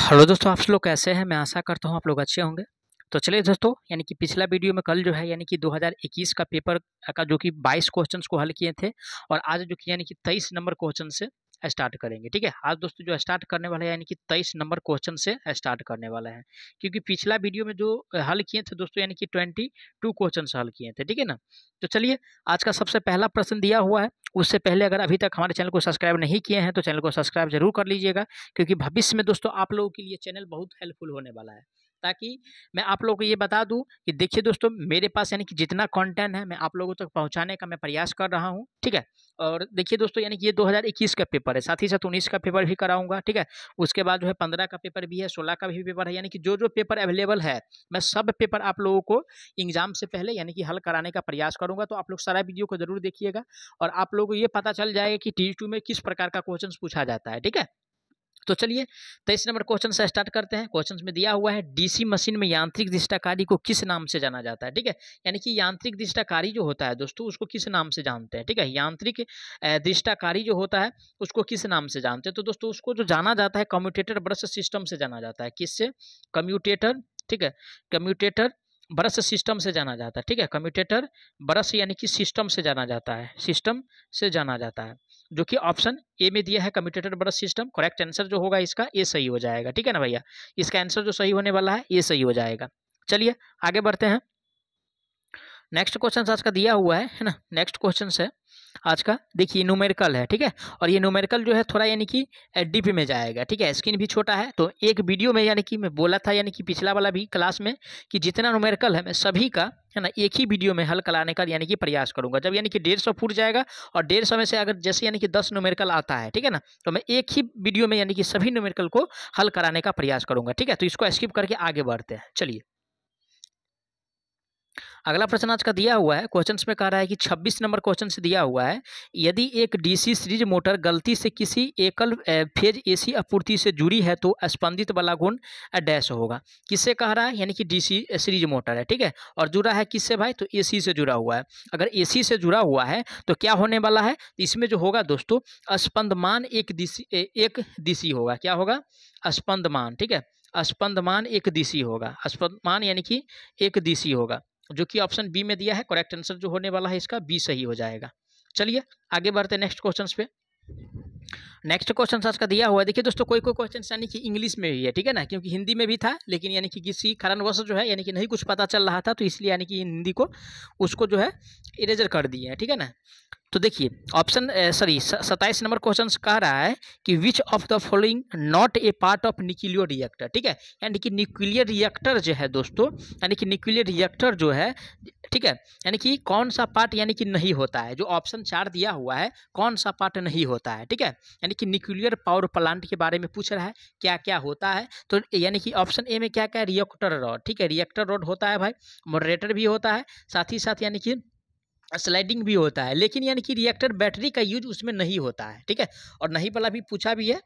hello दोस्तों आप लोग कैसे हैं मैं आशा करता हूँ आप लोग अच्छे होंगे तो चलिए दोस्तों यानी कि पिछला वीडियो में कल जो है यानी कि 2021 का पेपर का जो कि 22 क्वेश्चंस को हल किए थे और आज जो कि यानी कि 23 नंबर क्वेश्चन से स्टार्ट करेंगे ठीक है आज दोस्तों जो स्टार्ट करने वाला है यानी कि तेईस नंबर क्वेश्चन से स्टार्ट करने वाला है क्योंकि पिछला वीडियो में जो हल किए थे दोस्तों यानी कि ट्वेंटी टू क्वेश्चन हल किए थे ठीक है ना तो चलिए आज का सबसे पहला प्रश्न दिया हुआ है उससे पहले अगर अभी तक हमारे चैनल को सब्सक्राइब नहीं किए हैं तो चैनल को सब्सक्राइब जरूर कर लीजिएगा क्योंकि भविष्य में दोस्तों आप लोगों के लिए चैनल बहुत हेल्पफुल होने वाला है ताकि मैं आप लोगों को ये बता दूं कि देखिए दोस्तों मेरे पास यानी कि जितना कंटेंट है मैं आप लोगों तक तो पहुंचाने का मैं प्रयास कर रहा हूं ठीक है और देखिए दोस्तों यानी कि ये 2021 का पेपर है साथ ही साथ उन्नीस का पेपर भी कराऊंगा ठीक है उसके बाद जो है पंद्रह का पेपर भी है सोलह का भी पेपर है यानी कि जो जो पेपर अवेलेबल है मैं सब पेपर आप लोगों को एग्जाम से पहले यानी कि हल कराने का प्रयास करूँगा तो आप लोग सारा वीडियो को जरूर देखिएगा और आप लोगों को ये पता चल जाएगा कि टी में किस प्रकार का क्वेश्चन पूछा जाता है ठीक है तो चलिए तेईस तो नंबर क्वेश्चन से स्टार्ट करते हैं क्वेश्चन में दिया हुआ है डीसी मशीन में यांत्रिक दिष्टाकारी को किस नाम से जाना जाता है ठीक है यानी कि यांत्रिक दिष्टाकारी जो होता है दोस्तों उसको किस नाम से जानते हैं ठीक है यांत्रिक दिष्टाकारी जो होता है उसको किस नाम से जानते हैं तो दोस्तों उसको जो जाना जाता है कम्यूटेटर ब्रश सिस्टम से जाना जाता है किससे कम्यूटेटर ठीक है कम्यूटेटर ब्रश सिस्टम से जाना जाता है ठीक है कम्यूटेटर ब्रश यानी कि सिस्टम से जाना जाता है सिस्टम से जाना जाता है जो कि ऑप्शन ए में दिया है commutator brush system correct answer जो होगा इसका ए सही हो जाएगा ठीक है ना भैया इसका आंसर जो सही होने वाला है ए सही हो जाएगा चलिए आगे बढ़ते हैं नेक्स्ट क्वेश्चन आज का दिया हुआ है है ना नेक्स्ट क्वेश्चन है आज का देखिए न्यूमेरिकल है ठीक है और ये न्यूमेरिकल जो है थोड़ा यानी कि डिप में जाएगा ठीक है स्क्रीन भी छोटा है तो एक वीडियो में यानी कि मैं बोला था यानी कि पिछला वाला भी क्लास में कि जितना न्यूमेरिकल है मैं सभी का है ना एक ही वीडियो में हल कराने का यानी कि प्रयास करूंगा जब यानी कि डेढ़ सौ फूट जाएगा और डेढ़ सौ में से अगर जैसे यानी कि दस न्यूमेरिकल आता है ठीक है ना तो मैं एक ही वीडियो में यानी कि सभी न्यूमेरिकल को हल कराने का प्रयास करूंगा ठीक है तो इसको स्किप करके आगे बढ़ते हैं चलिए अगला प्रश्न आज का दिया हुआ है क्वेश्चन में कह रहा है कि 26 नंबर क्वेश्चन से दिया हुआ है यदि एक डीसी सीरीज मोटर गलती से किसी एकल फेज एसी आपूर्ति से जुड़ी है तो स्पंदित वाला गुण डैश होगा किससे कह रहा है यानी कि डीसी सीरीज मोटर है ठीक है और जुड़ा है किससे भाई तो ए से जुड़ा हुआ है अगर ए से जुड़ा हुआ है तो क्या होने वाला है इसमें जो होगा दोस्तों स्पंदमान एक दिशी एक दिशी होगा क्या होगा स्पंदमान ठीक है स्पंदमान एक दिशी होगा स्पंदमान यानी कि एक दिशी होगा जो कि ऑप्शन बी में दिया है करेक्ट आंसर जो होने वाला है इसका बी सही हो जाएगा चलिए आगे बढ़ते नेक्स्ट क्वेश्चन पे नेक्स्ट क्वेश्चन आज का दिया हुआ है देखिए दोस्तों कोई कोई क्वेश्चन यानी कि इंग्लिश में ही है ठीक है ना क्योंकि हिंदी में भी था लेकिन यानी कि किसी कारणवश जो है यानी कि नहीं कुछ पता चल रहा था तो इसलिए यानी कि हिंदी को उसको जो है इरेजर कर दिया है ठीक है ना तो देखिए ऑप्शन सॉरी सत्ताईस नंबर क्वेश्चन कह रहा है कि which of the following not a part of nuclear reactor ठीक है यानी कि न्यूक्लियर रिएक्टर जो है दोस्तों यानी कि न्यूक्लियर रिएक्टर जो है ठीक है यानी कि कौन सा पार्ट यानी कि नहीं होता है जो ऑप्शन चार दिया हुआ है कौन सा पार्ट नहीं होता है ठीक है यानी कि न्यूक्लियर पावर प्लांट के बारे में पूछ रहा है क्या क्या होता है तो यानी कि ऑप्शन ए में क्या क्या रिएक्टर रॉड ठीक है रिएक्टर रॉड होता है भाई मॉडरेटर भी होता है साथ ही साथ यानी कि स्लाइडिंग भी होता है लेकिन यानी कि रिएक्टर बैटरी का यूज उसमें नहीं होता है ठीक है और नहीं वाला भी पूछा भी है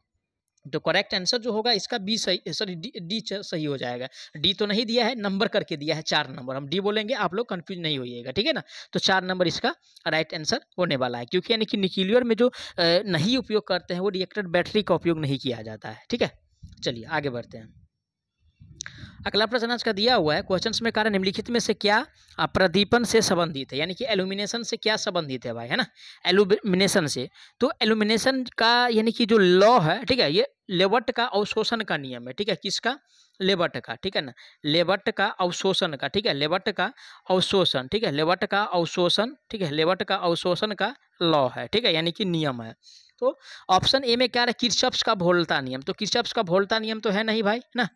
तो करेक्ट आंसर जो होगा इसका बी सही सॉरी डी डी सही हो जाएगा डी तो नहीं दिया है नंबर करके दिया है चार नंबर हम डी बोलेंगे आप लोग कंफ्यूज नहीं होइएगा ठीक है ना तो चार नंबर इसका राइट आंसर होने वाला है क्योंकि यानी कि न्यूक्लियर में जो नहीं उपयोग करते हैं वो रिएक्टर बैटरी का उपयोग नहीं किया जाता है ठीक है चलिए आगे बढ़ते हैं अगला प्रश्न आज का दिया हुआ है क्वेश्चन में कारण निम्नलिखित में से क्या प्रदीपन से संबंधित है यानी कि एलुमिनेशन से क्या संबंधित है भाई है ना एलुमिनेशन से तो एलुमिनेशन का यानी कि जो लॉ है ठीक है ये लेबट का अवशोषण का नियम है ठीक है किसका लेबट का ठीक है ना लेबट का अवशोषण का ठीक है लेबट का अवशोषण ठीक है लेबट का अवशोषण ठीक है लेबट का अवशोषण का लॉ है ठीक है यानी कि नियम है तो ऑप्शन ए में क्या है किरचप्स का भोलता नियम तो किरचप्स का भोलता नियम तो है नहीं भाई ना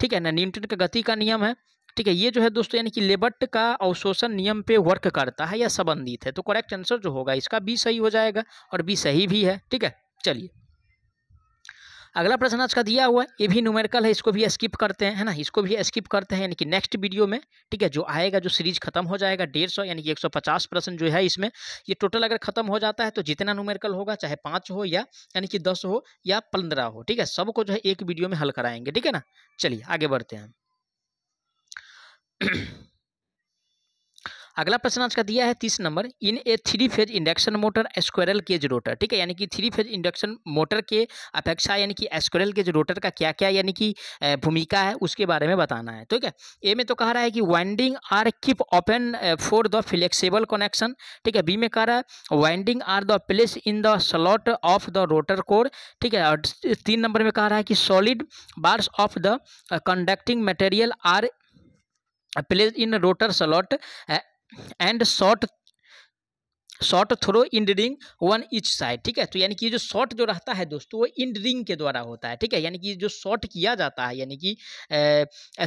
ठीक है ना न्यूटन का गति का नियम है ठीक है ये जो है दोस्तों यानी कि लेबट का अवशोषण नियम पे वर्क करता है या संबंधित है तो करेक्ट आंसर जो होगा इसका बी सही हो जाएगा और बी सही भी है ठीक है चलिए अगला प्रश्न आज का दिया हुआ है ये भी न्यूमेरिकल है इसको भी स्किप करते हैं है ना इसको भी स्किप करते हैं यानी कि नेक्स्ट वीडियो में ठीक है जो आएगा जो सीरीज खत्म हो जाएगा डेढ़ सौ यानी कि एक सौ पचास प्रश्न जो है इसमें ये टोटल अगर खत्म हो जाता है तो जितना न्यूमेरिकल होगा चाहे पाँच हो या यानी कि दस हो या पंद्रह हो ठीक है सबको जो है एक वीडियो में हल कराएंगे ठीक है ना चलिए आगे बढ़ते हैं अगला प्रश्न आज का दिया है तीस number in a three phase induction motor squirrel cage rotor ठीक है यानी कि थ्री फेज इंडक्शन मोटर के अपेक्षा यानी कि स्क्वेरल केज रोटर का क्या क्या यानी कि भूमिका है उसके बारे में बताना है ठीक है ए में तो कह रहा है कि winding are keep open for the flexible connection ठीक है बी में कह रहा है winding are the place in the slot of the rotor core ठीक है और तीन नंबर में कह रहा है कि solid bars of the conducting material are place in rotor slot and short short through end ring on each side ठीक है तो यानी कि जो शॉर्ट जो रहता है दोस्तों वो इंड रिंग के द्वारा होता है ठीक है यानी कि जो शॉर्ट किया जाता है यानी कि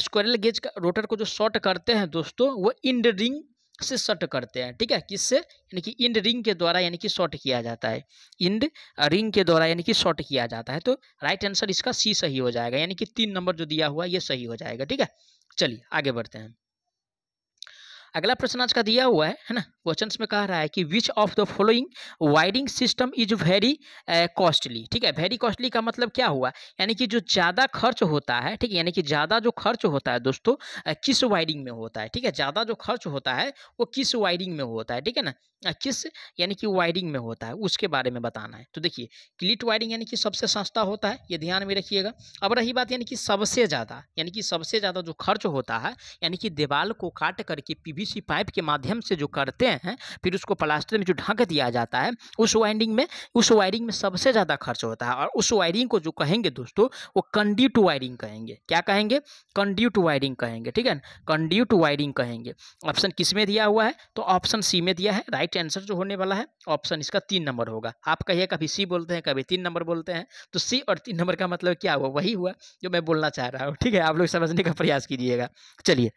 स्क्वायरल गेज का रोटर को जो शॉर्ट करते हैं दोस्तों वो इंड रिंग से शॉर्ट करते हैं ठीक है किससे यानी कि इंड रिंग के द्वारा यानी कि शॉर्ट किया जाता है इंड रिंग के द्वारा यानी कि शॉर्ट किया जाता है तो राइट आंसर इसका सी सही हो जाएगा यानी कि तीन नंबर जो दिया हुआ है ये सही हो जाएगा ठीक है चलिए आगे बढ़ते हैं अगला प्रश्न आज का दिया हुआ है है ना क्वेश्चन में कह रहा है कि which of the following wiring system is very costly ठीक है वेरी कॉस्टली का मतलब क्या हुआ यानी कि जो ज़्यादा खर्च होता है ठीक है यानी कि ज़्यादा जो खर्च होता है दोस्तों eh, किस वायरिंग में होता है ठीक है ज़्यादा जो खर्च होता है वो किस वायरिंग में होता है ठीक है ना eh, किस यानी कि वायरिंग में होता है उसके बारे में बताना है तो देखिए क्लिट वायरिंग यानी कि सबसे सस्ता होता है ये ध्यान में रखिएगा अब रही बात यानी कि सबसे ज़्यादा यानी कि सबसे ज़्यादा जो खर्च होता है यानी कि दीवाल को काट करके पीवीसी पाइप के माध्यम से जो करते हैं हैं फिर उसको प्लास्टर में जो ढक दिया जाता है उस वाइंडिंग में उस वायरिंग में सबसे ज़्यादा खर्च होता है और उस वायरिंग को जो कहेंगे दोस्तों वो कंड्यूट वायरिंग कहेंगे क्या कहेंगे कंड्यूट वायरिंग कहेंगे ठीक है ना कंड्यूट वायरिंग कहेंगे ऑप्शन किस में दिया हुआ है तो ऑप्शन सी में दिया है राइट आंसर जो होने वाला है ऑप्शन इसका तीन नंबर होगा आप कहिए कभी सी बोलते हैं कभी तीन नंबर बोलते हैं तो सी और तीन नंबर का मतलब क्या हुआ वही हुआ जो मैं बोलना चाह रहा हूँ ठीक है आप लोग समझने का प्रयास कीजिएगा चलिए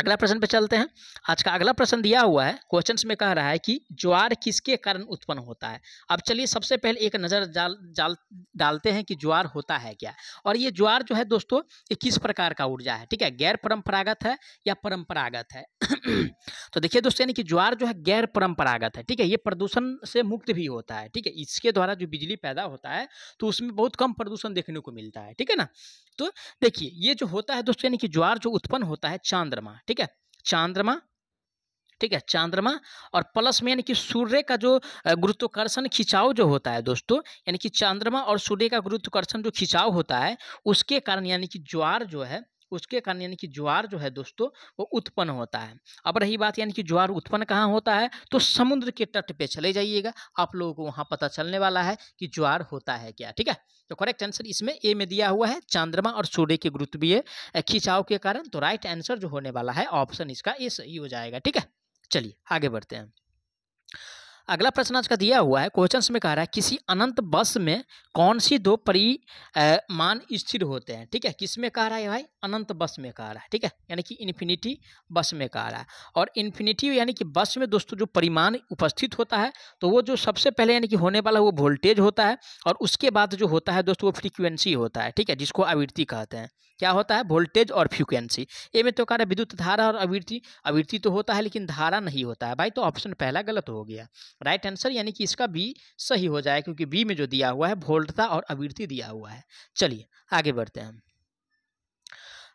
अगला प्रश्न पे चलते हैं आज का अगला प्रश्न दिया हुआ है क्वेश्चन में कह रहा है कि ज्वार किसके कारण उत्पन्न होता है अब चलिए सबसे पहले एक नज़र डाल डाल डालते हैं कि ज्वार होता है क्या और ये ज्वार जो है दोस्तों ये किस प्रकार का ऊर्जा है ठीक है गैर परंपरागत है या परंपरागत है तो देखिए दोस्तों यानी कि ज्वार जो है गैर परंपरागत है ठीक है ये प्रदूषण से मुक्त भी होता है ठीक है इसके द्वारा जो बिजली पैदा होता है तो उसमें बहुत कम प्रदूषण देखने को मिलता है ठीक है ना तो देखिए ये जो होता है दोस्तों यानी कि ज्वार जो उत्पन्न होता है चांद्रमा ठीक है चंद्रमा ठीक है चंद्रमा और प्लस में यानी कि सूर्य का जो गुरुत्वाकर्षण खिंचाव जो होता है दोस्तों यानी कि चंद्रमा और सूर्य का गुरुत्वाकर्षण जो खिंचाव होता है उसके कारण यानी कि ज्वार जो है उसके कारण यानी कि ज्वार जो है दोस्तों वो उत्पन्न होता है अब रही बात यानी कि ज्वार उत्पन्न कहाँ होता है तो समुद्र के तट पे चले जाइएगा आप लोगों को वहाँ पता चलने वाला है कि ज्वार होता है क्या ठीक है तो करेक्ट आंसर इसमें ए में दिया हुआ है चंद्रमा और सूर्य के गुरुत्वीय खिंचाव के कारण तो राइट आंसर जो होने वाला है ऑप्शन इसका ए सही हो जाएगा ठीक है चलिए आगे बढ़ते हैं अगला प्रश्न आज का दिया हुआ है क्वेश्चन में कह रहा है किसी अनंत बस में कौन सी दो परिमान स्थिर होते हैं ठीक है किस में कह रहा है भाई अनंत बस में कह रहा है ठीक है यानी कि इन्फिनिटी बस में कह रहा है और इन्फिनिटी यानी कि बस में दोस्तों जो परिमान उपस्थित होता है तो वो जो सबसे पहले यानी कि होने वाला वो वोल्टेज होता है और उसके बाद जो होता है दोस्तों वो फ्रिक्वेंसी होता है ठीक है जिसको आवृत्ति कहते हैं क्या होता है वोल्टेज और फ्रिक्वेंसी ये में तो कह रहा है विद्युत धारा और आवृत्ति आवृत्ति तो होता है लेकिन धारा नहीं होता है भाई तो ऑप्शन पहला गलत हो गया राइट आंसर यानी कि इसका बी सही हो जाए क्योंकि बी में जो दिया हुआ है वोल्टता और आवृत्ति दिया हुआ है चलिए आगे बढ़ते हैं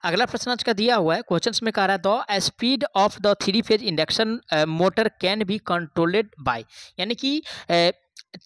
अगला प्रश्न आज का दिया हुआ है क्वेश्चन में कह रहा है the speed of the three phase induction motor can be controlled by यानी कि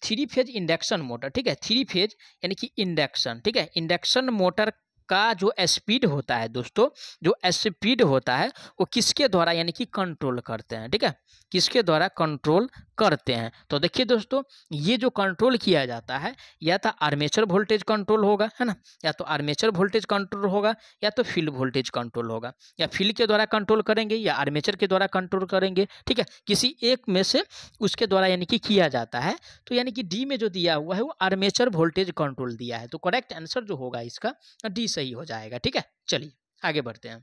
थ्री फेज इंडक्शन मोटर ठीक है थ्री फेज यानी कि इंडक्शन ठीक है इंडक्शन मोटर का जो स्पीड होता है दोस्तों जो स्पीड होता है वो किसके द्वारा यानी कि कंट्रोल करते हैं ठीक है किसके द्वारा कंट्रोल करते हैं तो देखिए दोस्तों ये जो कंट्रोल किया जाता है या तो आर्मेचर वोल्टेज कंट्रोल होगा है ना या तो आर्मेचर वोल्टेज कंट्रोल होगा या तो फील्ड वोल्टेज कंट्रोल होगा या फील्ड के द्वारा कंट्रोल करेंगे या आर्मेचर के द्वारा कंट्रोल करेंगे ठीक है किसी एक में से उसके द्वारा यानी कि किया जाता है तो यानी कि डी में जो दिया हुआ है वो आर्मेचर वोल्टेज कंट्रोल दिया है तो करेक्ट आंसर जो होगा इसका डी सही हो जाएगा ठीक है चलिए आगे बढ़ते हैं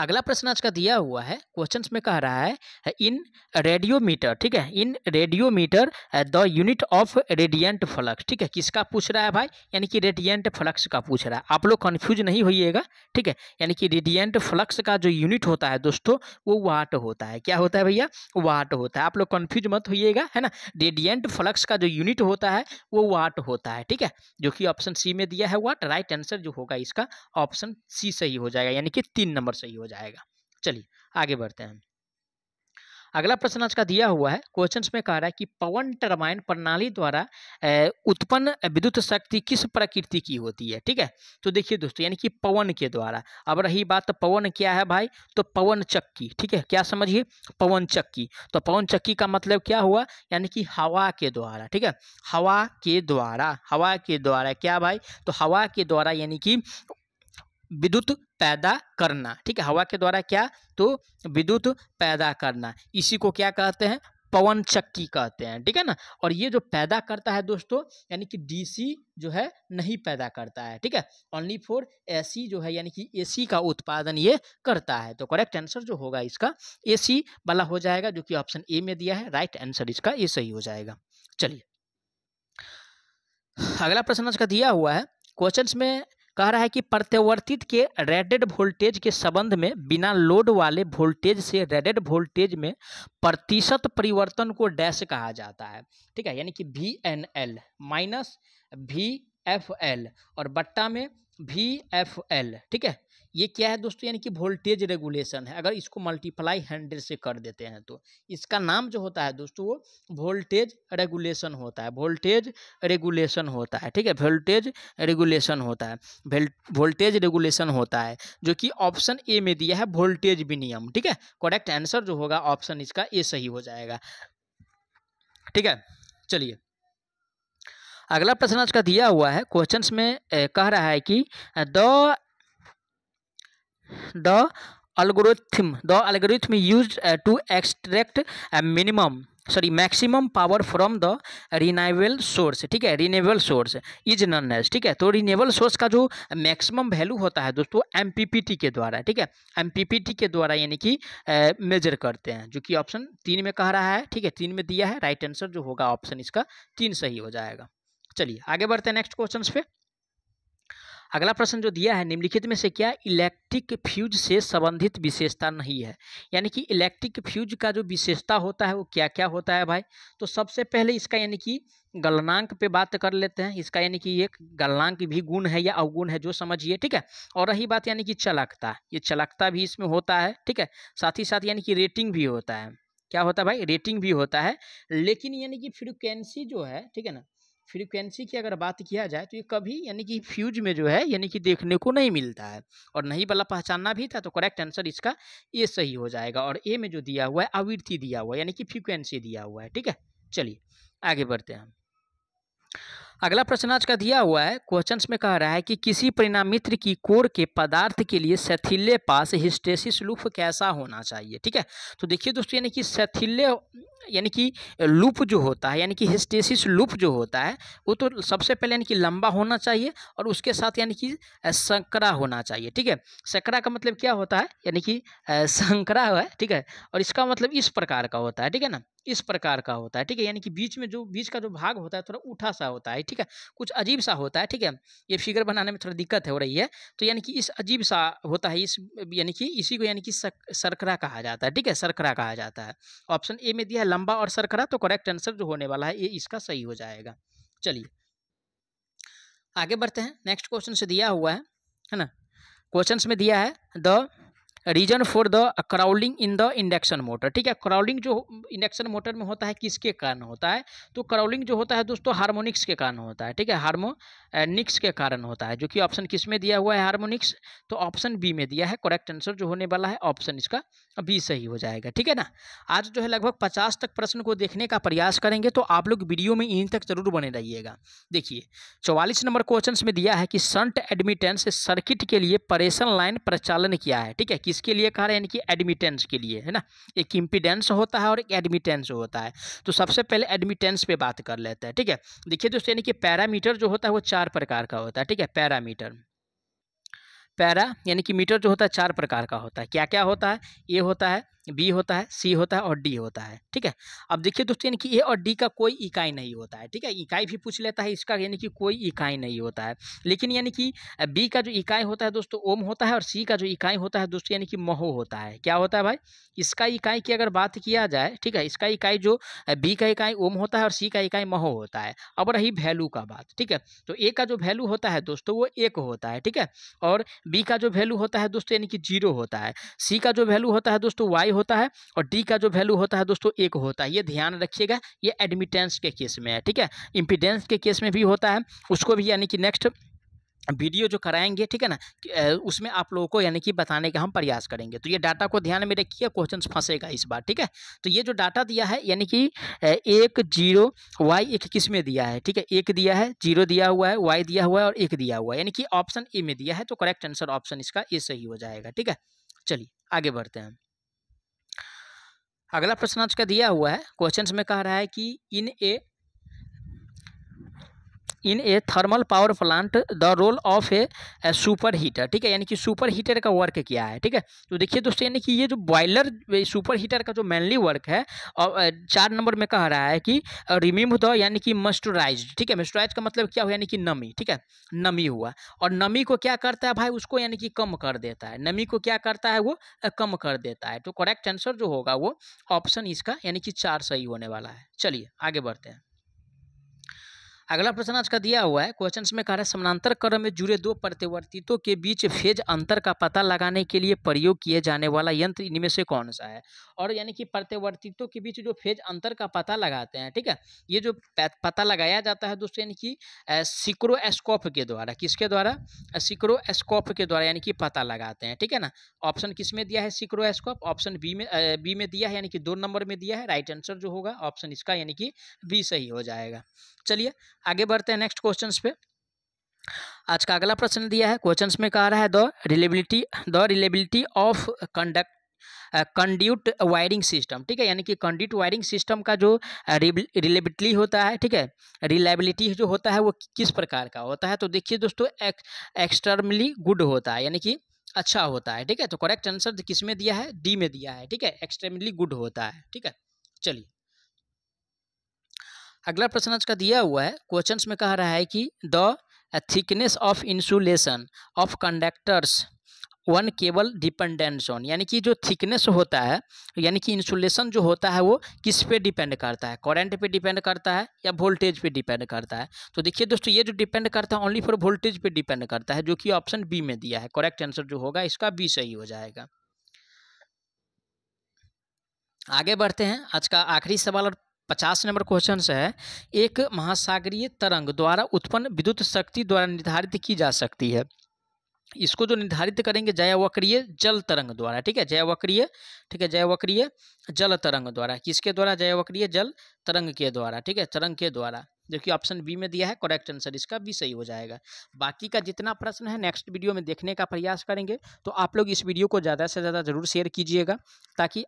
अगला प्रश्न आज का दिया हुआ है क्वेश्चन में कह रहा है इन रेडियोमीटर ठीक है in radiometer the unit of radiant flux ठीक है किसका पूछ रहा है भाई यानी कि रेडियंट फ्लक्स का पूछ रहा है आप लोग कन्फ्यूज नहीं होइएगा ठीक है यानी कि रेडियंट फ्लक्स का जो यूनिट होता है दोस्तों वो वाट होता है क्या होता है भैया वाट होता है आप लोग कन्फ्यूज मत होइएगा है ना रेडियंट फ्लक्स का जो यूनिट होता है वो वाट होता है ठीक है जो कि ऑप्शन सी में दिया है वाट राइट आंसर जो होगा इसका ऑप्शन सी सही हो जाएगा यानी कि तीन नंबर सही हो हो जाएगा चलिए आगे बढ़ते हैं अगला प्रश्न आज का दिया हुआ है क्वेश्चन में कह रहा है कि पवन टरबाइन प्रणाली द्वारा उत्पन्न विद्युत शक्ति किस प्रकृति की होती है ठीक है तो देखिए दोस्तों यानी कि पवन के द्वारा अब रही बात तो पवन क्या है भाई तो पवन चक्की ठीक है क्या समझिए पवन चक्की तो पवन चक्की का मतलब क्या हुआ यानी कि हवा के द्वारा ठीक है हवा के द्वारा हवा के द्वारा क्या भाई तो हवा के द्वारा यानी कि विद्युत पैदा करना ठीक है हवा के द्वारा क्या तो विद्युत पैदा करना इसी को क्या कहते हैं पवन चक्की कहते हैं ठीक है ना और ये जो पैदा करता है दोस्तों यानी कि डीसी जो है नहीं पैदा करता है ठीक है ओनली फॉर एसी जो है यानी कि एसी का उत्पादन ये करता है तो करेक्ट आंसर जो होगा इसका एसी वाला हो जाएगा जो कि ऑप्शन ए में दिया है राइट आंसर इसका ये सही हो जाएगा चलिए अगला प्रश्न का दिया हुआ है क्वेश्चन में कह रहा है कि प्रत्यावर्तित के रेडेड वोल्टेज के संबंध में बिना लोड वाले वोल्टेज से रेडेड वोल्टेज में प्रतिशत परिवर्तन को डैश कहा जाता है ठीक है यानी कि V N L minus V F L और बट्टा में वी एफ एल ठीक है ये क्या है दोस्तों यानी कि वोल्टेज रेगुलेशन है अगर इसको मल्टीप्लाई हंड्रेड से कर देते हैं तो इसका नाम जो होता है दोस्तों वो वोल्टेज रेगुलेशन होता है वोल्टेज रेगुलेशन होता है ठीक है वोल्टेज रेगुलेशन होता है वोल्टेज रेगुलेशन होता है जो कि ऑप्शन ए में दिया है वोल्टेज विनियम ठीक है करेक्ट आंसर जो होगा ऑप्शन इसका ए सही हो जाएगा ठीक है चलिए अगला प्रश्न आज का दिया हुआ है क्वेश्चंस में कह रहा है कि the the algorithm the algorithm used uh, to extract a sorry maximum power from the renewable source ठीक है रिनेबल सोर्स इज नन एज ठीक है तो रिनेबल सोर्स का जो मैक्सिमम वैल्यू होता है दोस्तों एम पी पी टी के द्वारा ठीक है एम पी पी टी के द्वारा यानी कि मेजर uh, करते हैं जो कि ऑप्शन तीन में कह रहा है ठीक है तीन में दिया है राइट आंसर जो होगा ऑप्शन इसका तीन सही हो जाएगा चलिए आगे बढ़ते हैं नेक्स्ट क्वेश्चन पे अगला प्रश्न जो दिया है निम्नलिखित में से क्या इलेक्ट्रिक फ्यूज से संबंधित विशेषता नहीं है यानी कि इलेक्ट्रिक फ्यूज का जो विशेषता होता है वो क्या क्या होता है भाई तो सबसे पहले इसका यानी कि गलनांक पे बात कर लेते हैं इसका यानी कि एक गलनांक भी गुण है या अवगुण है जो समझिए ठीक है और रही बात यानी कि चलाकता ये चलाकता भी इसमें होता है ठीक है साथ ही साथ यानी कि रेटिंग भी होता है क्या होता है भाई रेटिंग भी होता है लेकिन यानी कि फ्रिक्वेंसी जो है ठीक है ना फ्रीक्वेंसी की अगर बात किया जाए तो ये कभी यानी कि फ्यूज में जो है यानी कि देखने को नहीं मिलता है और नहीं वाला पहचानना भी था तो करेक्ट आंसर इसका ए सही हो जाएगा और ए में जो दिया हुआ है आवृत्ति दिया हुआ है यानी कि फ्रीक्वेंसी दिया हुआ है ठीक है चलिए आगे बढ़ते हैं अगला प्रश्न आज का दिया हुआ है क्वेश्चन में कह रहा है कि किसी परिणामित्र की कोर के पदार्थ के लिए शैथिल्य पास हिस्टेसिस लुफ कैसा होना चाहिए ठीक है तो देखिए दोस्तों यानी कि शैथिल्य यानी कि लूप जो होता है यानी कि हिस्टेसिस लूप जो होता है वो तो सबसे पहले यानी कि लंबा होना चाहिए और उसके साथ यानी कि संकरा होना चाहिए ठीक है सकरा का मतलब क्या होता है यानी कि संकरा है ठीक है और इसका मतलब इस प्रकार का होता है ठीक है ना इस प्रकार का होता है ठीक है यानी कि बीच में जो बीच का जो भाग होता है थोड़ा उठा सा होता है ठीक है कुछ अजीब सा होता है ठीक है ये फिगर बनाने में थोड़ा दिक्कत हो रही है तो यानी कि इस अजीब सा होता है इस यानी कि इसी को यानी कि सरकरा कहा जाता है ठीक है सरकरा कहा जाता है ऑप्शन ए में दिया लंबा और सर खड़ा तो करेक्ट आंसर जो होने वाला है ये इसका सही हो जाएगा चलिए आगे बढ़ते हैं नेक्स्ट क्वेश्चन से दिया हुआ है है ना क्वेश्चन में दिया है the reason for the crawling in the induction motor ठीक है क्राउलिंग जो इंडक्शन मोटर में होता है किसके कारण होता है तो क्राउलिंग जो होता है दोस्तों हार्मोनिक्स के कारण होता है ठीक है हार्मोनिक्स के कारण होता है जो कि ऑप्शन किस में दिया हुआ है हार्मोनिक्स तो ऑप्शन बी में दिया है करेक्ट आंसर जो होने वाला है ऑप्शन इसका बी सही हो जाएगा ठीक है ना आज जो है लगभग पचास तक प्रश्न को देखने का प्रयास करेंगे तो आप लोग वीडियो में इन तक जरूर बने रहिएगा देखिए चौवालीस नंबर क्वेश्चन में दिया है कि संट एडमिटेंस सर्किट के लिए परेशन लाइन प्रचालन किया है ठीक है किसके लिए कह रहे हैं यानी कि एडमिटेंस के लिए है ना एक इम्पिडेंस होता है और एक एडमिटेंस होता है तो सबसे पहले एडमिटेंस पे बात कर लेते हैं ठीक है देखिए दोस्तों यानी कि पैरामीटर जो होता है वो चार प्रकार का होता है ठीक है पैरामीटर पैरा यानी कि मीटर जो होता है चार प्रकार का होता है क्या क्या होता है ये होता है बी होता है सी होता है और डी होता है ठीक है अब देखिए दोस्तों यानी कि ए और डी का कोई इकाई नहीं होता है ठीक है इकाई भी पूछ लेता है इसका यानी कि कोई इकाई नहीं होता है लेकिन यानी कि बी का जो इकाई होता है दोस्तों ओम होता है और सी का जो इकाई होता है दोस्तों यानी कि महो होता है क्या होता है भाई इसका इकाई की अगर बात किया जाए ठीक है इसका इकाई जो बी का इकाई ओम होता है और सी का इकाई महो होता है अब रही वैल्यू का बात ठीक है तो ए का जो वैल्यू होता है दोस्तों वो एक होता है ठीक है और बी का जो वैल्यू होता है दोस्तों यानी कि जीरो होता है सी का जो वैल्यू होता है दोस्तों वाई होता है और डी का जो वैल्यू होता है दोस्तों एक होता है ये ध्यान रखिएगा ये एडमिटेंस के केस में है ठीक है इम्पिडेंस के केस में भी होता है उसको भी यानी कि नेक्स्ट वीडियो जो कराएंगे ठीक है ना उसमें आप लोगों को यानी कि बताने का हम प्रयास करेंगे तो ये डाटा को ध्यान में रखिए क्वेश्चन फंसेगा इस बार ठीक है तो ये जो डाटा दिया है यानी कि एक जीरो वाई एक किस में दिया है ठीक है एक दिया है जीरो दिया हुआ है वाई दिया हुआ है और एक दिया हुआ है यानी कि ऑप्शन ए में दिया है तो करेक्ट आंसर ऑप्शन इसका ए सही हो जाएगा ठीक है चलिए आगे बढ़ते हैं अगला प्रश्न आज का दिया हुआ है क्वेश्चन में कह रहा है कि in a in a thermal power plant the role of a super heater ठीक है यानी कि सुपर हीटर का वर्क क्या है ठीक है तो देखिए दोस्तों यानी कि ये जो बॉयलर सुपर हीटर का जो मेनली वर्क है और चार नंबर में कह रहा है कि रिमूव द यानी कि मस्टराइज ठीक है मस्टराइज का मतलब क्या हुआ यानी कि नमी ठीक है नमी हुआ और नमी को क्या करता है भाई उसको यानी कि कम कर देता है नमी को क्या करता है वो कम कर देता है तो करेक्ट आंसर जो होगा वो ऑप्शन इसका यानी कि चार सही होने वाला है चलिए आगे बढ़ते हैं अगला प्रश्न आज का दिया हुआ है क्वेश्चन में कह रहा है समानांतर क्रम में जुड़े दो प्रतिवर्तितों के बीच फेज अंतर का पता लगाने के लिए प्रयोग किए जाने वाला यंत्र इनमें से कौन सा है और यानी कि प्रतिवर्तितों के बीच जो फेज अंतर का पता लगाते हैं ठीक है ये जो पता लगाया जाता है दोस्तों यानी कि सिक्रोस्कोप के द्वारा किसके द्वारा सिक्रोस्कोप के द्वारा यानी कि पता लगाते हैं ठीक है ना ऑप्शन किस में दिया है सिक्रोस्कोप ऑप्शन बी में बी में दिया है यानी कि दो नंबर में दिया है राइट आंसर जो होगा ऑप्शन इसका यानी कि बी सही हो जाएगा चलिए आगे बढ़ते हैं नेक्स्ट क्वेश्चन पे आज का अगला प्रश्न दिया है क्वेश्चन में कहा रहा है the reliability the reliability of conduct conduit wiring system ठीक है यानी कि कंड्यूट वायरिंग सिस्टम का जो रिलेबिलिटी uh, होता है ठीक है रिलेबिलिटी जो होता है वो किस प्रकार का होता है तो देखिए दोस्तों एक, एक्सटर्मली गुड होता है यानी कि अच्छा होता है ठीक है तो करेक्ट आंसर किस में दिया है डी में दिया है ठीक है एक्सट्रीमली गुड होता है ठीक है चलिए अगला प्रश्न आज का दिया हुआ है क्वेश्चन में कह रहा है कि the thickness of insulation of conductors on cable dependence on यानी कि जो थिकनेस होता है यानी कि इंसुलेशन जो होता है वो किस पे डिपेंड करता है करंट पे डिपेंड करता है या वोल्टेज पे डिपेंड करता है तो देखिए दोस्तों ये जो डिपेंड करता है ओनली फॉर वोल्टेज पे डिपेंड करता है जो कि ऑप्शन बी में दिया है करेक्ट आंसर जो होगा इसका बी सही हो जाएगा आगे बढ़ते हैं आज का आखिरी सवाल और पचास नंबर क्वेश्चन है एक महासागरीय तरंग द्वारा उत्पन्न विद्युत शक्ति द्वारा निर्धारित की जा सकती है इसको जो निर्धारित करेंगे जयावक्रिय जल तरंग द्वारा ठीक है जयावक्रिय ठीक है जयावक्रिय जल तरंग द्वारा किसके द्वारा जयावक्रिय जल तरंग के द्वारा ठीक है तरंग के द्वारा जो कि ऑप्शन बी में दिया है करेक्ट आंसर इसका भी सही हो जाएगा बाकी का जितना प्रश्न है नेक्स्ट वीडियो में देखने का प्रयास करेंगे तो आप लोग इस वीडियो को ज़्यादा से ज़्यादा जरूर शेयर कीजिएगा ताकि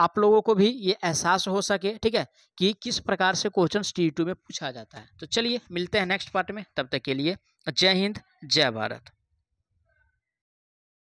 आप लोगों को भी ये एहसास हो सके ठीक है कि किस प्रकार से क्वेश्चन टी टू में पूछा जाता है तो चलिए मिलते हैं नेक्स्ट पार्ट में तब तक के लिए जय हिंद जय भारत